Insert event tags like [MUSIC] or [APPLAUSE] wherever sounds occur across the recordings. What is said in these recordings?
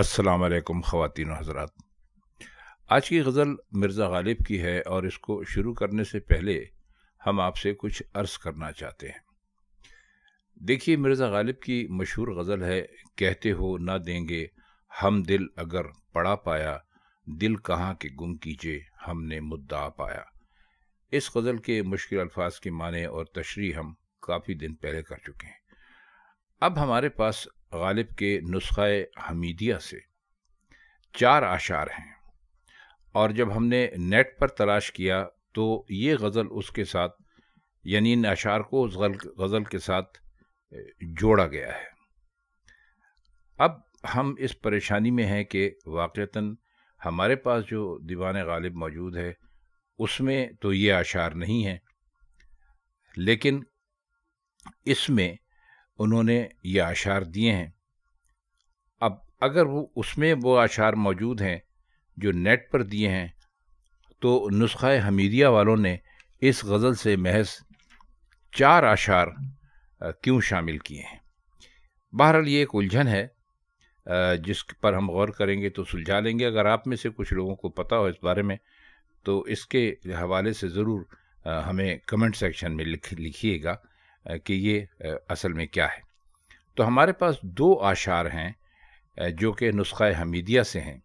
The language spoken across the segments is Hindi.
असलकम ख़वान हजरात आज की गज़ल मिर्ज़ा गालिब की है और इसको शुरू करने से पहले हम आपसे कुछ अर्ज़ करना चाहते हैं देखिए मिर्ज़ा गालिब की मशहूर गज़ल है कहते हो ना देंगे हम दिल अगर पड़ा पाया दिल कहाँ के गुम कीजिए हमने मुद्दा पाया इस गज़ल के मुश्किल अल्फाज के माने और तशरी हम काफ़ी दिन पहले कर चुके हैं अब हमारे पास गालिब के नुस्ख़ हमीदिया से चार आशार हैं और जब हमने नेट पर तलाश किया तो ये गज़ल उसके साथ यानी इन अशार को उस गज़ल के साथ जोड़ा गया है अब हम इस परेशानी में हैं कि वाक़ता हमारे पास जो दीवान गालिब मौजूद है उसमें तो ये आशार नहीं हैं लेकिन इसमें उन्होंने ये आशार दिए हैं अब अगर वो उसमें वो आशार मौजूद हैं जो नेट पर दिए हैं तो नुस्खा हमीदिया वालों ने इस गज़ल से महज चार आशार क्यों शामिल किए हैं बहरहाल ये एक उलझन है जिस पर हम गौर करेंगे तो सुलझा लेंगे अगर आप में से कुछ लोगों को पता हो इस बारे में तो इसके हवाले से ज़रूर हमें कमेंट सेक्शन में लिख लिखिएगा कि ये असल में क्या है तो हमारे पास दो आशार हैं जो कि नुस्खा हमीदिया से हैं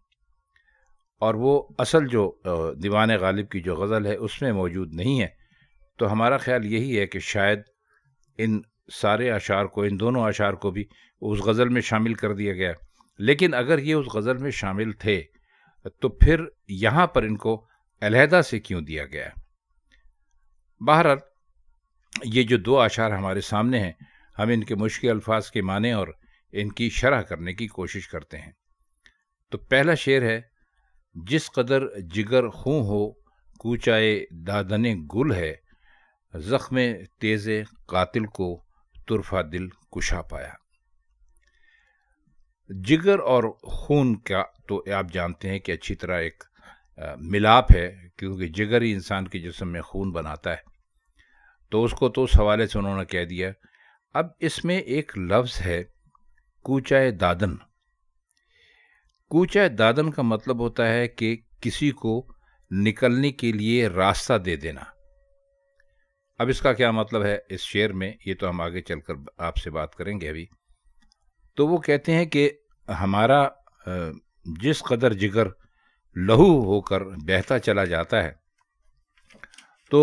और वो असल जो दीवान गालिब की जो गज़ल है उसमें मौजूद नहीं है तो हमारा ख्याल यही है कि शायद इन सारे अशार को इन दोनों अशार को भी उस गज़ल में शामिल कर दिया गया लेकिन अगर ये उस गज़ल में शामिल थे तो फिर यहाँ पर इनको अलहदा से क्यों दिया गया बहरहाल ये जो दो आशार हमारे सामने हैं हम इनके मुश्किल अल्फाज के माने और इनकी शरह करने की कोशिश करते हैं तो पहला शेर है जिस कदर जिगर खूँ हो कूचाए दादने गुल है ज़ख्म तेज़ कातिल को तुरफा दिल कुशा पाया जिगर और खून का तो आप जानते हैं कि अच्छी तरह एक मिलाप है क्योंकि जिगर ही इंसान के जिसम में खून बनाता है तो उसको तो सवाल से उन्होंने कह दिया अब इसमें एक लफ्ज़ है कूचाए दादन कूचाए दादन का मतलब होता है कि किसी को निकलने के लिए रास्ता दे देना अब इसका क्या मतलब है इस शेर में ये तो हम आगे चलकर आपसे बात करेंगे अभी तो वो कहते हैं कि हमारा जिस कदर जिगर लहू होकर बहता चला जाता है तो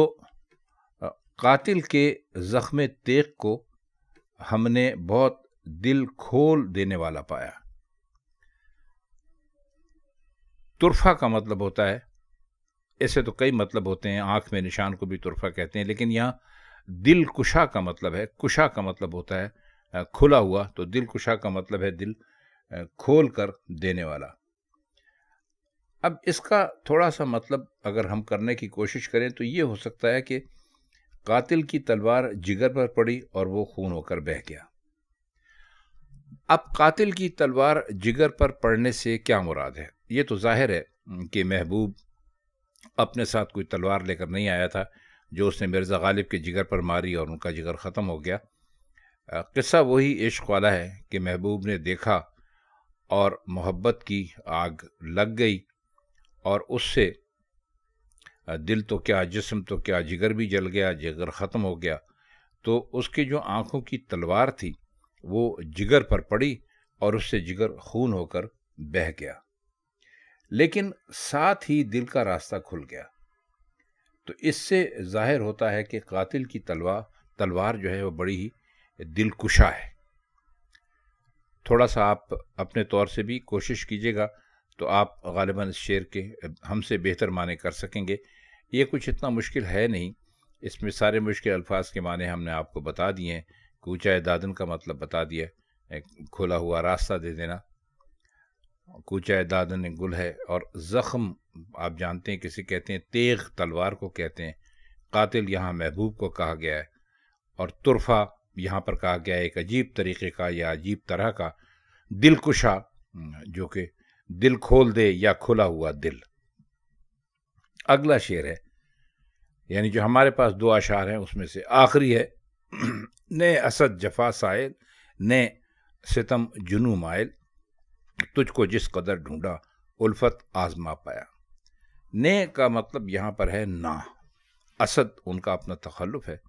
कातिल के जख्म तेग को हमने बहुत दिल खोल देने वाला पाया तुरफा का मतलब होता है ऐसे तो कई मतलब होते हैं आंख में निशान को भी तुरफा कहते हैं लेकिन यहाँ दिल कुशा का मतलब है कुशा का मतलब होता है खुला हुआ तो दिल कुशा का मतलब है दिल खोल कर देने वाला अब इसका थोड़ा सा मतलब अगर हम करने की कोशिश करें तो ये हो सकता है कि कातिल की तलवार जिगर पर पड़ी और वो खून होकर बह गया अब कातिल की तलवार जिगर पर पड़ने से क्या मुराद है ये तो जाहिर है कि महबूब अपने साथ कोई तलवार लेकर नहीं आया था जो उसने मिर्ज़ा गालिब के जिगर पर मारी और उनका जिगर ख़त्म हो गया किस्सा वही इश्क वाला है कि महबूब ने देखा और मोहब्बत की आग लग गई और उससे दिल तो क्या जिस्म तो क्या जिगर भी जल गया जिगर ख़त्म हो गया तो उसके जो आँखों की तलवार थी वो जिगर पर पड़ी और उससे जिगर खून होकर बह गया लेकिन साथ ही दिल का रास्ता खुल गया तो इससे जाहिर होता है कि कातिल की तलवार तलवार जो है वो बड़ी ही दिलकुशा है थोड़ा सा आप अपने तौर से भी कोशिश कीजिएगा तो आप गालिबा इस शेर के हमसे बेहतर माने कर सकेंगे ये कुछ इतना मुश्किल है नहीं इसमें सारे मुश्किल अल्फाज के माने हमने आपको बता दिए हैं कूचा दादन का मतलब बता दिया खुला हुआ रास्ता दे देना कूचा दादन गुल है और ज़ख़म आप जानते हैं किसे कहते हैं तेग तलवार को कहते हैं कातिल यहाँ महबूब को कहा गया है और तुरफा यहाँ पर कहा गया है एक अजीब तरीके का या अजीब तरह का दिलकुशा जो कि दिल खोल दे या खुला हुआ दिल अगला शेर है यानी जो हमारे पास दो अशार हैं उसमें से आखिरी है [CLEARS THROAT] ने असद जफा साइल ने सितम जुनू माइल तुझको जिस कदर ढूंढा उल्फत आजमा पाया ने का मतलब यहाँ पर है ना असद उनका अपना तखल्लुफ है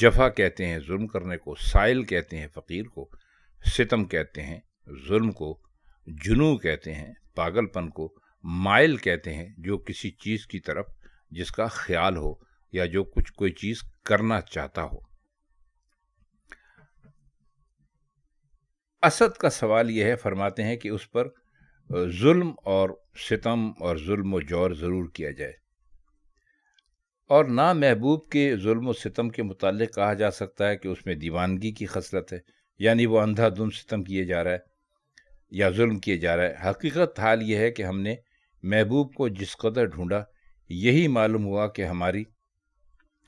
जफा कहते हैं जुल्म करने को साइल कहते हैं फ़कीर को सितम कहते हैं जुल्म को जुनू कहते हैं पागलपन को माइल कहते हैं जो किसी चीज़ की तरफ जिसका ख्याल हो या जो कुछ कोई चीज़ करना चाहता हो असद का सवाल यह है फरमाते हैं कि उस पर जुल्म और सितम और जुल्म व जौर ज़रूर किया जाए और ना महबूब के जुल्म सितम के मुतालिक कहा जा सकता है कि उसमें दीवानगी की खसलत है यानी वो दुम सितम किए जा रहा है या जुल्म किया जा रहा है हकीकत हाल यह है कि हमने महबूब को जिस कदर ढूंढा यही मालूम हुआ कि हमारी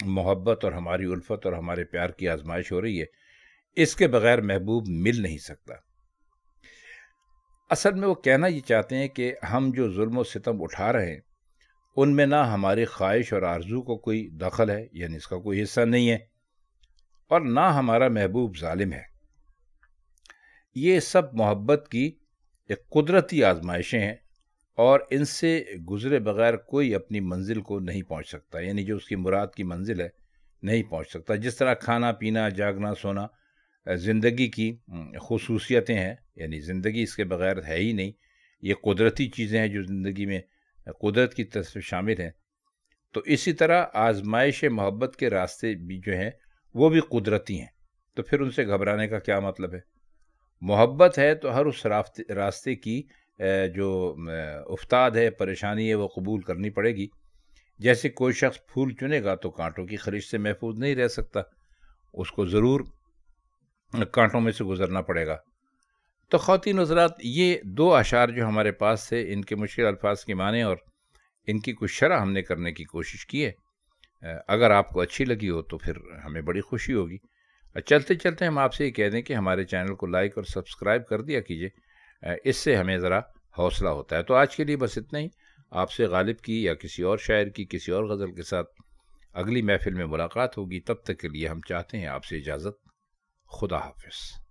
मोहब्बत और हमारी उल्फत और हमारे प्यार की आजमाइश हो रही है इसके बगैर महबूब मिल नहीं सकता असल में वो कहना ये चाहते हैं कि हम जो जुल्म सितम उठा रहे हैं उनमें ना हमारी ख्वाहिश और आरजू को कोई दखल है यानी इसका कोई हिस्सा नहीं है और ना हमारा महबूब ालिम है ये सब मोहब्बत की एक कुदरती आजमाइशें हैं और इनसे गुज़रे बगैर कोई अपनी मंजिल को नहीं पहुंच सकता यानी जो उसकी मुराद की मंजिल है नहीं पहुंच सकता जिस तरह खाना पीना जागना सोना ज़िंदगी की खसूसियतें हैं यानी ज़िंदगी इसके बगैर है ही नहीं ये कुदरती चीज़ें हैं जो ज़िंदगी में कुदरत की तरफ शामिल हैं तो इसी तरह आजमाइश मोहब्बत के रास्ते भी जो हैं वो भी कुदरती हैं तो फिर उनसे घबराने का क्या मतलब है मोहब्बत है तो हर उस रास्ते की जो उफ्ताद है परेशानी है वो कबूल करनी पड़ेगी जैसे कोई शख्स फूल चुनेगा तो कांटों की खरीद से महफूज नहीं रह सकता उसको ज़रूर कांटों में से गुजरना पड़ेगा तो खौती हजरात ये दो अशार जो हमारे पास थे इनके मुश्किल अल्फाज के माने और इनकी कुछ शरह हमने करने की कोशिश की है अगर आपको अच्छी लगी हो तो फिर हमें बड़ी खुशी होगी चलते चलते हम आपसे ये कह दें कि हमारे चैनल को लाइक और सब्सक्राइब कर दिया कीजिए इससे हमें ज़रा हौसला होता है तो आज के लिए बस इतना ही आपसे गालिब की या किसी और शायर की किसी और गज़ल के साथ अगली महफिल में मुलाकात होगी तब तक के लिए हम चाहते हैं आपसे इजाज़त खुदा हाफिज़